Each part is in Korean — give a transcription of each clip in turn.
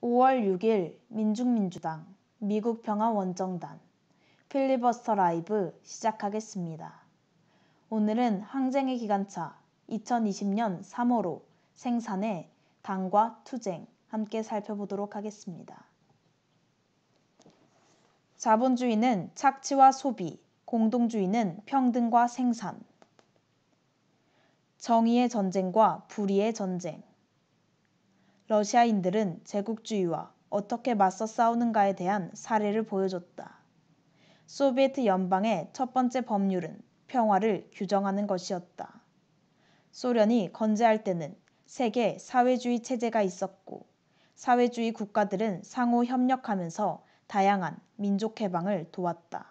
5월6일 민중민주당 미국평화원정단 필리버스터 라이브 시작하겠습니다. 오늘은 항쟁의 기간차 2 0 2 0년3월호 생산의 당과 투쟁 함께 살펴보도록 하겠습니다. 자본주의는 착취와 소비, 공동주의는 평등과 생산. 정의의 전쟁과 불의의 전쟁. 러시아인들은 제국주의와 어떻게 맞서 싸우는가에 대한 사례를 보여줬다. 소비에트 연방의 첫 번째 법률은 평화를 규정하는 것이었다. 소련이 건재할 때는 세계 사회주의 체제가 있었고 사회주의 국가들은 상호 협력하면서 다양한 민족 해방을 도왔다.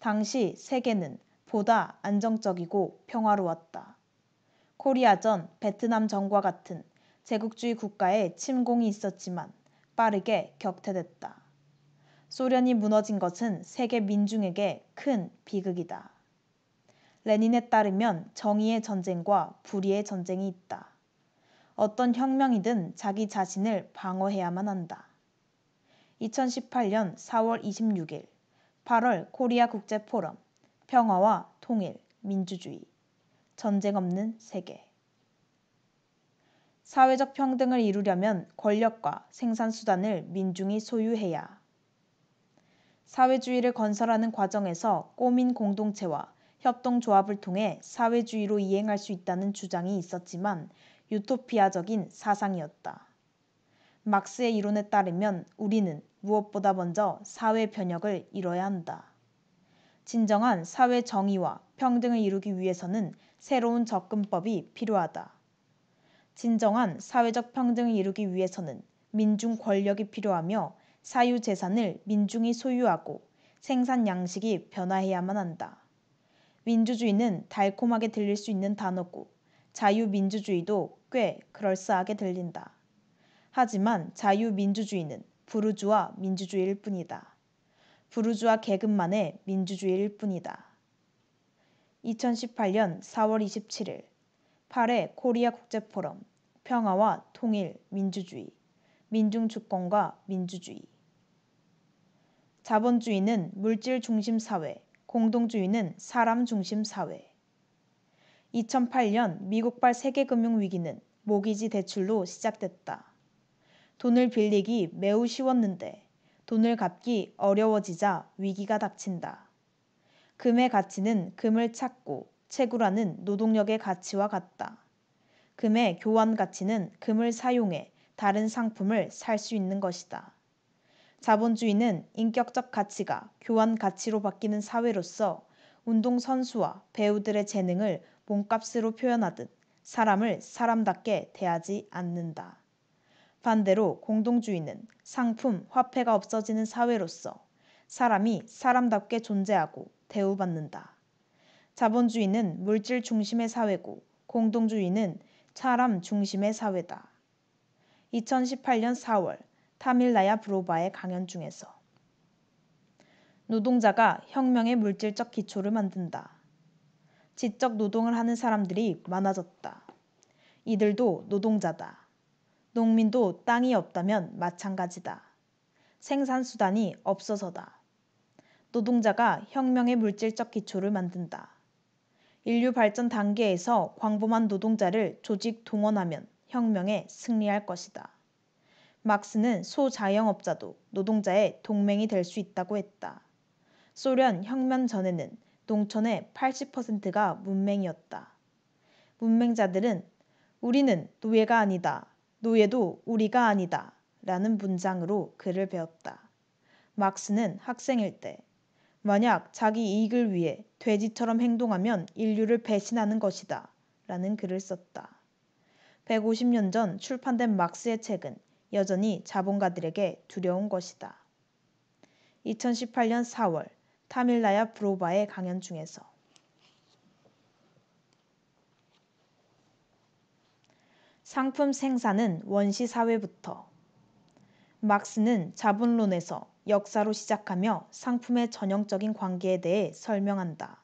당시 세계는 보다 안정적이고 평화로웠다. 코리아전 베트남 전과 같은 제국주의 국가에 침공이 있었지만 빠르게 격퇴됐다. 소련이 무너진 것은 세계 민중에게 큰 비극이다. 레닌에 따르면 정의의 전쟁과 불의의 전쟁이 있다. 어떤 혁명이든 자기 자신을 방어해야만 한다. 2018년 4월 26일, 8월 코리아 국제 포럼, 평화와 통일, 민주주의, 전쟁 없는 세계. 사회적 평등을 이루려면 권력과 생산 수단을 민중이 소유해야 사회주의를 건설하는 과정에서 꼬민 공동체와 협동조합을 통해 사회주의로 이행할 수 있다는 주장이 있었지만 유토피아적인 사상이었다. 막스의 이론에 따르면 우리는 무엇보다 먼저 사회 변혁을 이뤄야 한다. 진정한 사회 정의와 평등을 이루기 위해서는 새로운 접근법이 필요하다. 진정한 사회적 평등을 이루기 위해서는 민중 권력이 필요하며 사유 재산을 민중이 소유하고 생산 양식이 변화해야만 한다. 민주주의는 달콤하게 들릴 수 있는 단어고 자유민주주의도 꽤 그럴싸하게 들린다. 하지만 자유민주주의는 부르주아 민주주의일 뿐이다. 부르주아 계급만의 민주주의일 뿐이다. 2018년 4월 27일 8회 코리아 국제포럼 평화와 통일, 민주주의, 민중주권과 민주주의. 자본주의는 물질 중심 사회, 공동주의는 사람 중심 사회. 2008년 미국발 세계금융위기는 모기지 대출로 시작됐다. 돈을 빌리기 매우 쉬웠는데 돈을 갚기 어려워지자 위기가 닥친다. 금의 가치는 금을 찾고 채굴하는 노동력의 가치와 같다. 금의 교환 가치는 금을 사용해 다른 상품을 살 수 있는 것이다. 자본주의는 인격적 가치가 교환 가치로 바뀌는 사회로서 운동선수와 배우들의 재능을 몸값으로 표현하듯 사람을 사람답게 대하지 않는다. 반대로 공동주의는 상품, 화폐가 없어지는 사회로서 사람이 사람답게 존재하고 대우받는다. 자본주의는 물질 중심의 사회고 공동주의는 사람 중심의 사회다. 2018년 4월 타밀라야 브로바의 강연 중에서 노동자가 혁명의 물질적 기초를 만든다. 지적 노동을 하는 사람들이 많아졌다. 이들도 노동자다. 농민도 땅이 없다면 마찬가지다. 생산 수단이 없어서다. 노동자가 혁명의 물질적 기초를 만든다. 인류 발전 단계에서 광범한 노동자를 조직 동원하면 혁명에 승리할 것이다. 막스는 소자영업자도 노동자의 동맹이 될 수 있다고 했다. 소련 혁명 전에는 농촌의 80%가 문맹이었다. 문맹자들은 우리는 노예가 아니다. 노예도 우리가 아니다. 라는 문장으로 글을 배웠다. 막스는 학생일 때 만약 자기 이익을 위해 돼지처럼 행동하면 인류를 배신하는 것이다. 라는 글을 썼다. 150년 전 출판된 막스의 책은 여전히 자본가들에게 두려운 것이다. 2018년 4월 타밀라야 브로바의 강연 중에서 상품 생산은 원시 사회부터 막스는 자본론에서 역사로 시작하며 상품의 전형적인 관계에 대해 설명한다.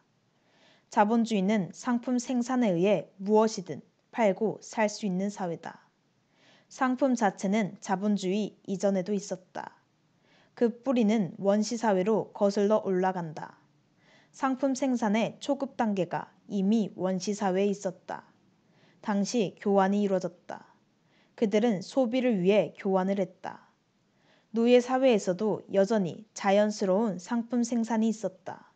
자본주의는 상품 생산에 의해 무엇이든 팔고 살 수 있는 사회다. 상품 자체는 자본주의 이전에도 있었다. 그 뿌리는 원시사회로 거슬러 올라간다. 상품 생산의 초급 단계가 이미 원시사회에 있었다. 당시 교환이 이루어졌다. 그들은 소비를 위해 교환을 했다. 노예 사회에서도 여전히 자연스러운 상품 생산이 있었다.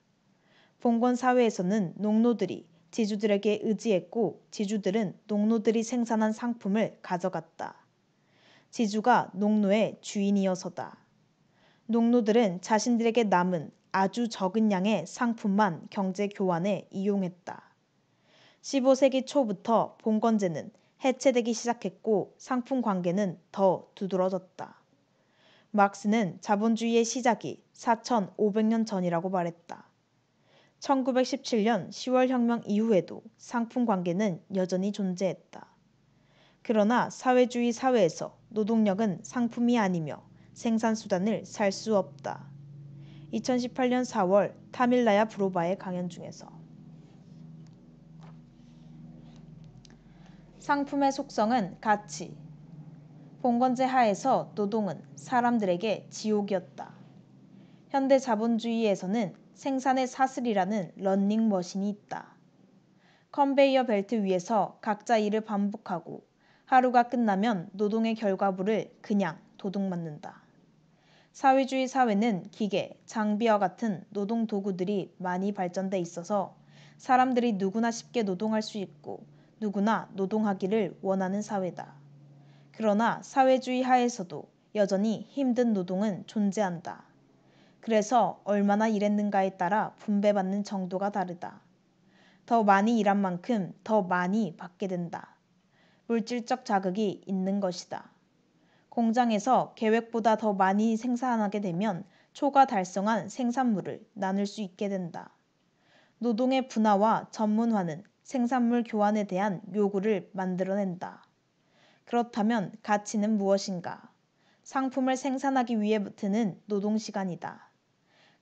봉건 사회에서는 농노들이 지주들에게 의지했고 지주들은 농노들이 생산한 상품을 가져갔다. 지주가 농노의 주인이어서다. 농노들은 자신들에게 남은 아주 적은 양의 상품만 경제 교환에 이용했다. 15세기 초부터 봉건제는 해체되기 시작했고 상품 관계는 더 두드러졌다. 막스는 자본주의의 시작이 4 5 0 0년 전이라고 말했다. 1917년 1 0월 혁명 이후에도 상품 관계는 여전히 존재했다. 그러나 사회주의 사회에서 노동력은 상품이 아니며 생산 수단을 살 수 없다. 2018년 4월 타밀라야 브로바의 강연 중에서 상품의 속성은 가치, 봉건제 하에서 노동은 사람들에게 지옥이었다. 현대 자본주의에서는 생산의 사슬이라는 런닝머신이 있다. 컨베이어 벨트 위에서 각자 일을 반복하고 하루가 끝나면 노동의 결과물을 그냥 도둑맞는다. 사회주의 사회는 기계, 장비와 같은 노동 도구들이 많이 발전돼 있어서 사람들이 누구나 쉽게 노동할 수 있고 누구나 노동하기를 원하는 사회다. 그러나 사회주의 하에서도 여전히 힘든 노동은 존재한다. 그래서 얼마나 일했는가에 따라 분배받는 정도가 다르다. 더 많이 일한 만큼 더 많이 받게 된다. 물질적 자극이 있는 것이다. 공장에서 계획보다 더 많이 생산하게 되면 초과 달성한 생산물을 나눌 수 있게 된다. 노동의 분화와 전문화는 생산물 교환에 대한 요구를 만들어낸다. 그렇다면 가치는 무엇인가? 상품을 생산하기 위해 드는 노동시간이다.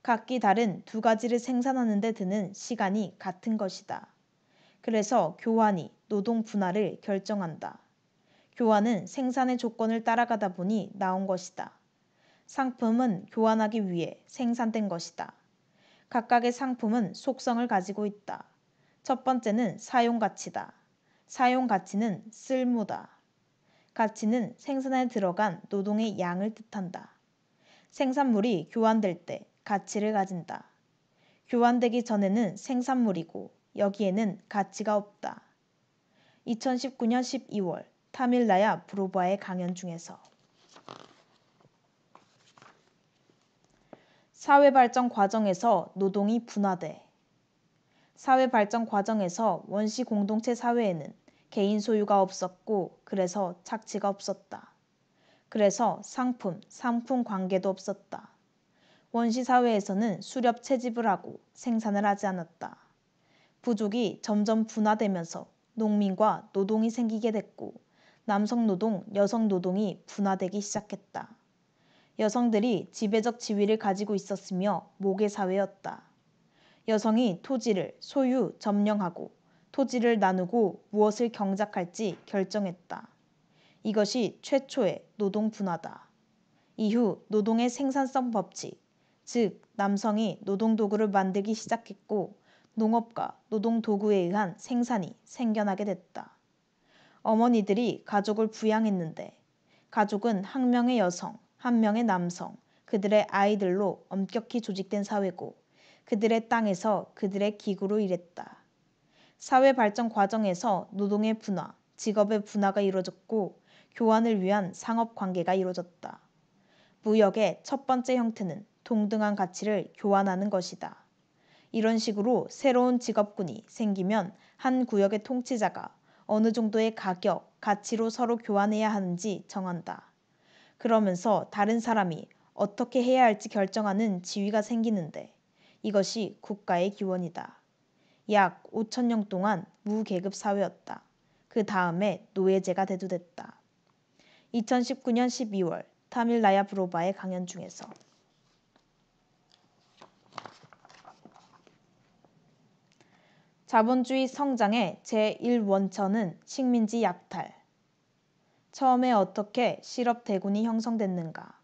각기 다른 두 가지를 생산하는 데 드는 시간이 같은 것이다. 그래서 교환이 노동 분할을 결정한다. 교환은 생산의 조건을 따라가다 보니 나온 것이다. 상품은 교환하기 위해 생산된 것이다. 각각의 상품은 속성을 가지고 있다. 첫 번째는 사용 가치다. 사용 가치는 쓸모다. 가치는 생산에 들어간 노동의 양을 뜻한다. 생산물이 교환될 때 가치를 가진다. 교환되기 전에는 생산물이고 여기에는 가치가 없다. 2019년 12월 타밀라야 브로바의 강연 중에서 사회 발전 과정에서 노동이 분화돼 사회 발전 과정에서 원시 공동체 사회에는 개인 소유가 없었고 그래서 착취가 없었다. 그래서 상품, 상품 관계도 없었다. 원시 사회에서는 수렵 채집을 하고 생산을 하지 않았다. 부족이 점점 분화되면서 농민과 노동이 생기게 됐고 남성 노동, 여성 노동이 분화되기 시작했다. 여성들이 지배적 지위를 가지고 있었으며 모계 사회였다. 여성이 토지를 소유, 점령하고 토지를 나누고 무엇을 경작할지 결정했다. 이것이 최초의 노동 분화다. 이후 노동의 생산성 법칙, 즉 남성이 노동 도구를 만들기 시작했고 농업과 노동 도구에 의한 생산이 생겨나게 됐다. 어머니들이 가족을 부양했는데 가족은 한 명의 여성, 한 명의 남성, 그들의 아이들로 엄격히 조직된 사회고 그들의 땅에서 그들의 기구로 일했다. 사회 발전 과정에서 노동의 분화, 직업의 분화가 이뤄졌고 교환을 위한 상업 관계가 이뤄졌다. 무역의 첫 번째 형태는 동등한 가치를 교환하는 것이다. 이런 식으로 새로운 직업군이 생기면 한 구역의 통치자가 어느 정도의 가격, 가치로 서로 교환해야 하는지 정한다. 그러면서 다른 사람이 어떻게 해야 할지 결정하는 지위가 생기는데 이것이 국가의 기원이다. 약 5천년 동안 무계급 사회였다. 그 다음에 노예제가 대두됐다. 2019년 12월 타밀 라야브로바의 강연 중에서 자본주의 성장의 제1원천은 식민지 약탈. 처음에 어떻게 실업 대군이 형성됐는가?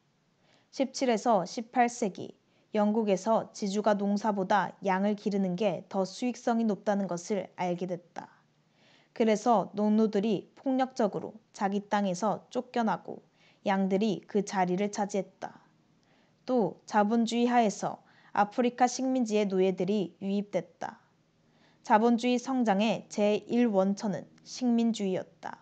17에서 18세기 영국에서 지주가 농사보다 양을 기르는 게 더 수익성이 높다는 것을 알게 됐다. 그래서 농노들이 폭력적으로 자기 땅에서 쫓겨나고 양들이 그 자리를 차지했다. 또 자본주의 하에서 아프리카 식민지의 노예들이 유입됐다. 자본주의 성장의 제1원천은 식민주의였다.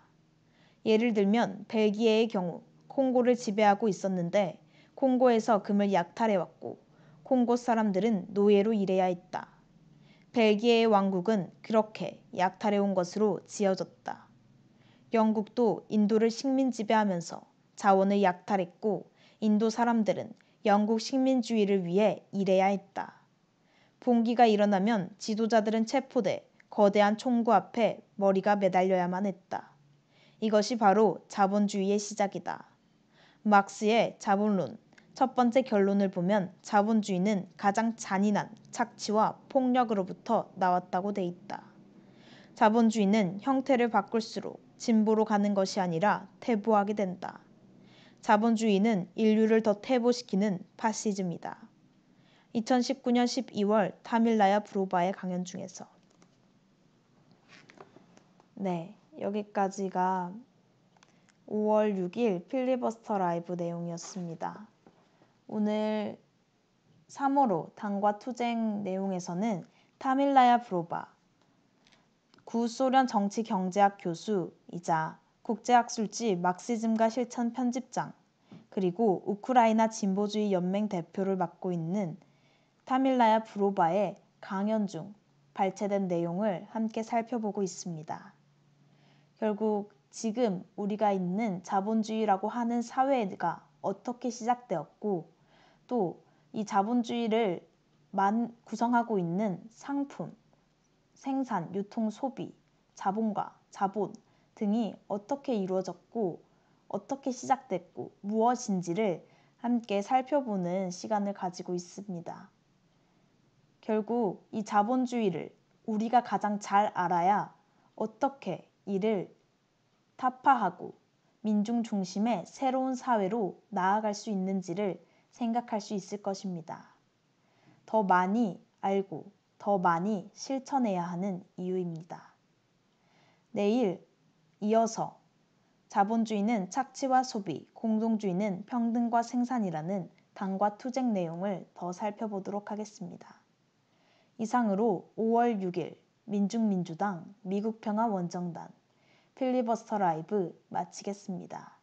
예를 들면 벨기에의 경우 콩고를 지배하고 있었는데 콩고에서 금을 약탈해왔고 콩고 사람들은 노예로 일해야 했다. 벨기에의 왕국은 그렇게 약탈해온 것으로 지어졌다. 영국도 인도를 식민 지배하면서 자원을 약탈했고 인도 사람들은 영국 식민주의를 위해 일해야 했다. 봉기가 일어나면 지도자들은 체포돼 거대한 총구 앞에 머리가 매달려야만 했다. 이것이 바로 자본주의의 시작이다. 막스의 자본론 첫 번째 결론을 보면 자본주의는 가장 잔인한 착취와 폭력으로부터 나왔다고 돼 있다. 자본주의는 형태를 바꿀수록 진보로 가는 것이 아니라 퇴보하게 된다. 자본주의는 인류를 더 퇴보시키는 파시즘이다. 2019년 12월 타밀라야 브로바의 강연 중에서 네, 여기까지가 5월 6일 필리버스터 라이브 내용이었습니다. 오늘 3호로 당과 투쟁 내용에서는 타밀라야 브로바 구소련 정치 경제학 교수이자 국제학술지 막시즘과 실천 편집장 그리고 우크라이나 진보주의 연맹 대표를 맡고 있는 타밀라야 브로바의 강연 중 발췌된 내용을 함께 살펴보고 있습니다. 결국 지금 우리가 있는 자본주의라고 하는 사회가 어떻게 시작되었고 또이 자본주의를 만 구성하고 있는 상품, 생산, 유통, 소비, 자본과 자본 등이 어떻게 이루어졌고 어떻게 시작됐고 무엇인지를 함께 살펴보는 시간을 가지고 있습니다. 결국 이 자본주의를 우리가 가장 잘 알아야 어떻게 이를 타파하고 민중 중심의 새로운 사회로 나아갈 수 있는지를 생각할 수 있을 것입니다. 더 많이 알고 더 많이 실천해야 하는 이유입니다. 내일 이어서 자본주의는 착취와 소비, 공동주의는 평등과 생산이라는 당과 투쟁 내용을 더 살펴보도록 하겠습니다. 이상으로 5월 6일 민중민주당 미국평화원정단 필리버스터 라이브 마치겠습니다.